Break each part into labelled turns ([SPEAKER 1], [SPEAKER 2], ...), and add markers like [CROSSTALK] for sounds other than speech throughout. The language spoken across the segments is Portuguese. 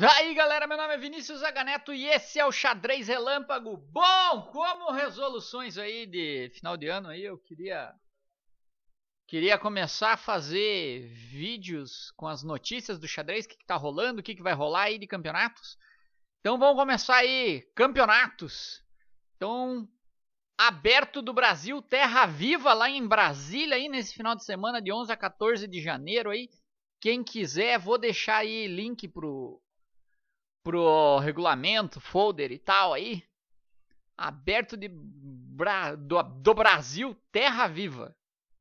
[SPEAKER 1] Daí galera, meu nome é Vinícius Aganeto e esse é o Xadrez Relâmpago. Bom, como resoluções aí de final de ano aí, eu queria queria começar a fazer vídeos com as notícias do xadrez, o que, que tá rolando, o que, que vai rolar aí de campeonatos. Então vamos começar aí, campeonatos. Então, aberto do Brasil, Terra Viva lá em Brasília aí nesse final de semana de 11 a 14 de janeiro aí. Quem quiser, vou deixar aí link pro pro regulamento, folder e tal aí, aberto de Bra do, do Brasil, Terra Viva,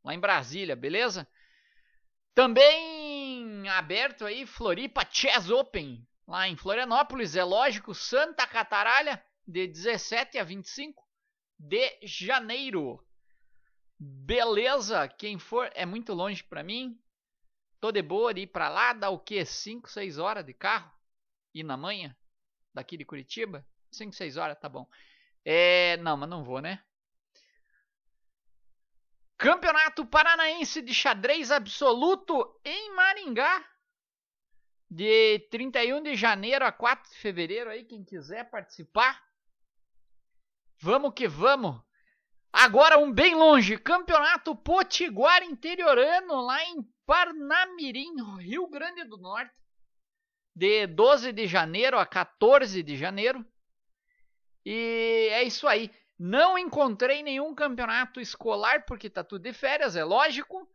[SPEAKER 1] lá em Brasília, beleza? Também aberto aí Floripa Chess Open, lá em Florianópolis, é lógico, Santa Cataralha, de 17 a 25 de janeiro. Beleza? Quem for, é muito longe para mim. Tô de boa de ir para lá, dá o quê? 5, 6 horas de carro? ir na manhã? Daqui de Curitiba? 5, 6 horas, tá bom. É, não, mas não vou, né? Campeonato Paranaense de Xadrez Absoluto em Maringá. De 31 de janeiro a 4 de fevereiro aí, quem quiser participar. Vamos que vamos. Agora um bem longe, Campeonato Potiguar Interiorano lá em Parnamirim, Rio Grande do Norte de 12 de janeiro a 14 de janeiro. E é isso aí. Não encontrei nenhum campeonato escolar, porque tá tudo de férias, é lógico.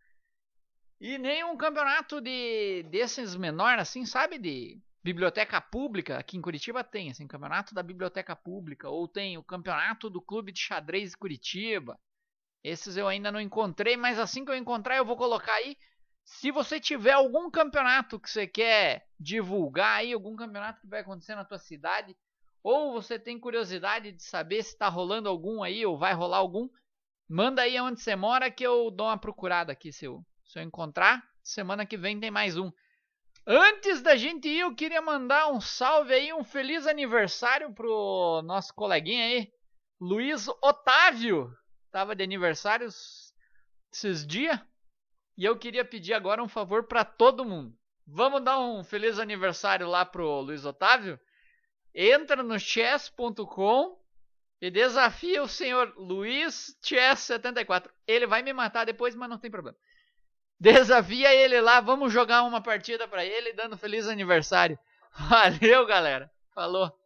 [SPEAKER 1] E nenhum campeonato de desses menor, assim, sabe? De biblioteca pública. Aqui em Curitiba tem, assim, campeonato da biblioteca pública. Ou tem o campeonato do clube de xadrez de Curitiba. Esses eu ainda não encontrei, mas assim que eu encontrar eu vou colocar aí se você tiver algum campeonato que você quer divulgar aí, algum campeonato que vai acontecer na tua cidade, ou você tem curiosidade de saber se está rolando algum aí ou vai rolar algum, manda aí onde você mora que eu dou uma procurada aqui se eu, se eu encontrar. Semana que vem tem mais um. Antes da gente ir, eu queria mandar um salve aí, um feliz aniversário pro nosso coleguinha aí, Luiz Otávio. Tava de aniversário esses dias. E eu queria pedir agora um favor para todo mundo. Vamos dar um feliz aniversário lá pro Luiz Otávio? Entra no chess.com e desafia o senhor Luiz Chess 74. Ele vai me matar depois, mas não tem problema. Desafia ele lá, vamos jogar uma partida para ele dando feliz aniversário. [LAUGHS] Valeu, galera. Falou.